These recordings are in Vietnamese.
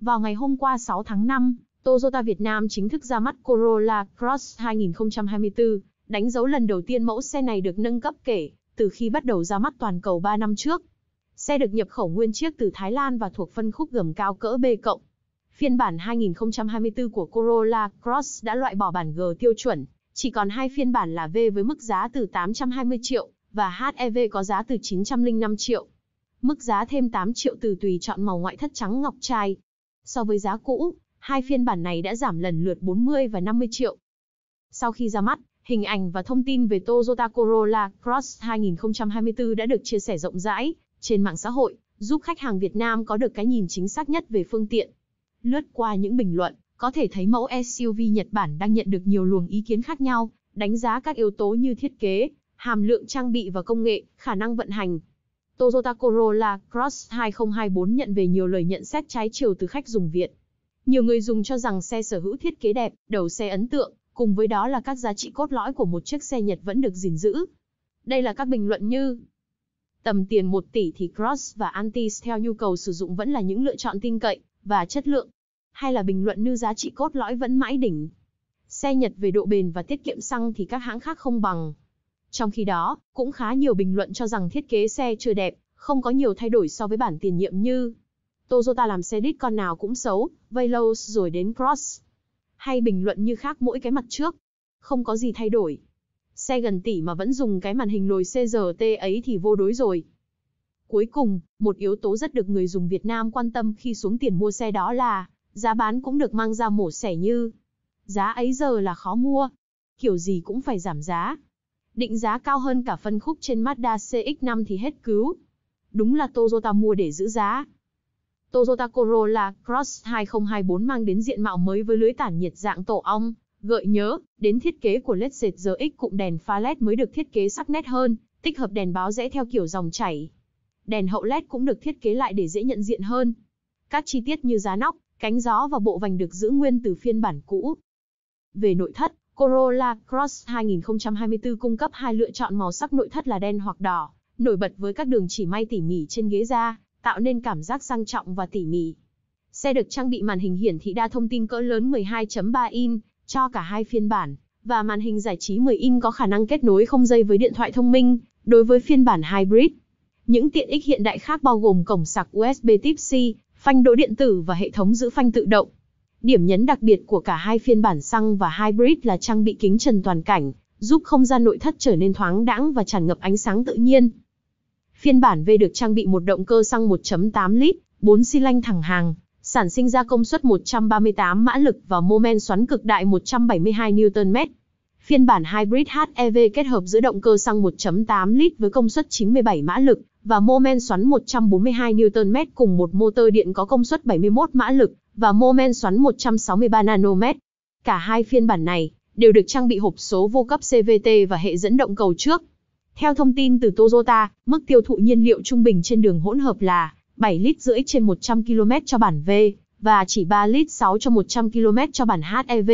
Vào ngày hôm qua 6 tháng 5, Toyota Việt Nam chính thức ra mắt Corolla Cross 2024, đánh dấu lần đầu tiên mẫu xe này được nâng cấp kể từ khi bắt đầu ra mắt toàn cầu 3 năm trước. Xe được nhập khẩu nguyên chiếc từ Thái Lan và thuộc phân khúc gầm cao cỡ B+. Phiên bản 2024 của Corolla Cross đã loại bỏ bản G tiêu chuẩn, chỉ còn hai phiên bản là V với mức giá từ 820 triệu và HEV có giá từ 905 triệu. Mức giá thêm 8 triệu từ tùy chọn màu ngoại thất trắng ngọc trai, So với giá cũ, hai phiên bản này đã giảm lần lượt 40 và 50 triệu. Sau khi ra mắt, hình ảnh và thông tin về Toyota Corolla Cross 2024 đã được chia sẻ rộng rãi trên mạng xã hội, giúp khách hàng Việt Nam có được cái nhìn chính xác nhất về phương tiện. Lướt qua những bình luận, có thể thấy mẫu SUV Nhật Bản đang nhận được nhiều luồng ý kiến khác nhau, đánh giá các yếu tố như thiết kế, hàm lượng trang bị và công nghệ, khả năng vận hành. Toyota Corolla Cross 2024 nhận về nhiều lời nhận xét trái chiều từ khách dùng Việt. Nhiều người dùng cho rằng xe sở hữu thiết kế đẹp, đầu xe ấn tượng, cùng với đó là các giá trị cốt lõi của một chiếc xe Nhật vẫn được gìn giữ. Đây là các bình luận như Tầm tiền 1 tỷ thì Cross và Antis theo nhu cầu sử dụng vẫn là những lựa chọn tin cậy và chất lượng. Hay là bình luận như giá trị cốt lõi vẫn mãi đỉnh. Xe Nhật về độ bền và tiết kiệm xăng thì các hãng khác không bằng. Trong khi đó, cũng khá nhiều bình luận cho rằng thiết kế xe chưa đẹp, không có nhiều thay đổi so với bản tiền nhiệm như Toyota làm xe đít con nào cũng xấu, Veloz rồi đến Cross. Hay bình luận như khác mỗi cái mặt trước. Không có gì thay đổi. Xe gần tỷ mà vẫn dùng cái màn hình lồi CRT ấy thì vô đối rồi. Cuối cùng, một yếu tố rất được người dùng Việt Nam quan tâm khi xuống tiền mua xe đó là giá bán cũng được mang ra mổ xẻ như giá ấy giờ là khó mua. Kiểu gì cũng phải giảm giá định giá cao hơn cả phân khúc trên Mazda CX-5 thì hết cứu. Đúng là Toyota mua để giữ giá. Toyota Corolla Cross 2024 mang đến diện mạo mới với lưới tản nhiệt dạng tổ ong, gợi nhớ đến thiết kế của Lexus GX cụm đèn pha LED mới được thiết kế sắc nét hơn, tích hợp đèn báo rẽ theo kiểu dòng chảy. Đèn hậu LED cũng được thiết kế lại để dễ nhận diện hơn. Các chi tiết như giá nóc, cánh gió và bộ vành được giữ nguyên từ phiên bản cũ. Về nội thất, Corolla Cross 2024 cung cấp hai lựa chọn màu sắc nội thất là đen hoặc đỏ, nổi bật với các đường chỉ may tỉ mỉ trên ghế da, tạo nên cảm giác sang trọng và tỉ mỉ. Xe được trang bị màn hình hiển thị đa thông tin cỡ lớn 12.3 in cho cả hai phiên bản và màn hình giải trí 10 inch có khả năng kết nối không dây với điện thoại thông minh đối với phiên bản hybrid. Những tiện ích hiện đại khác bao gồm cổng sạc USB Type-C, phanh đỗ điện tử và hệ thống giữ phanh tự động. Điểm nhấn đặc biệt của cả hai phiên bản xăng và hybrid là trang bị kính trần toàn cảnh, giúp không gian nội thất trở nên thoáng đãng và tràn ngập ánh sáng tự nhiên. Phiên bản V được trang bị một động cơ xăng 1.8 lít, 4 xi lanh thẳng hàng, sản sinh ra công suất 138 mã lực và mô men xoắn cực đại 172 Nm. Phiên bản hybrid HEV kết hợp giữa động cơ xăng 1.8 lít với công suất 97 mã lực và mô men xoắn 142 Nm cùng một motor điện có công suất 71 mã lực và mô men xoắn 163 Nm. Cả hai phiên bản này đều được trang bị hộp số vô cấp CVT và hệ dẫn động cầu trước. Theo thông tin từ Toyota, mức tiêu thụ nhiên liệu trung bình trên đường hỗn hợp là 7 lít rưỡi trên 100 km cho bản V và chỉ 3 lít 6 cho 100 km cho bản HEV.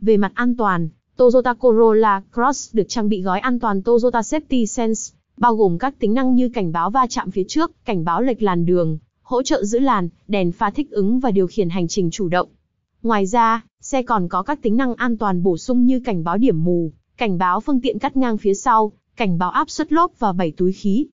Về mặt an toàn, Toyota Corolla Cross được trang bị gói an toàn Toyota Safety Sense bao gồm các tính năng như cảnh báo va chạm phía trước, cảnh báo lệch làn đường, hỗ trợ giữ làn, đèn pha thích ứng và điều khiển hành trình chủ động. Ngoài ra, xe còn có các tính năng an toàn bổ sung như cảnh báo điểm mù, cảnh báo phương tiện cắt ngang phía sau, cảnh báo áp suất lốp và bảy túi khí.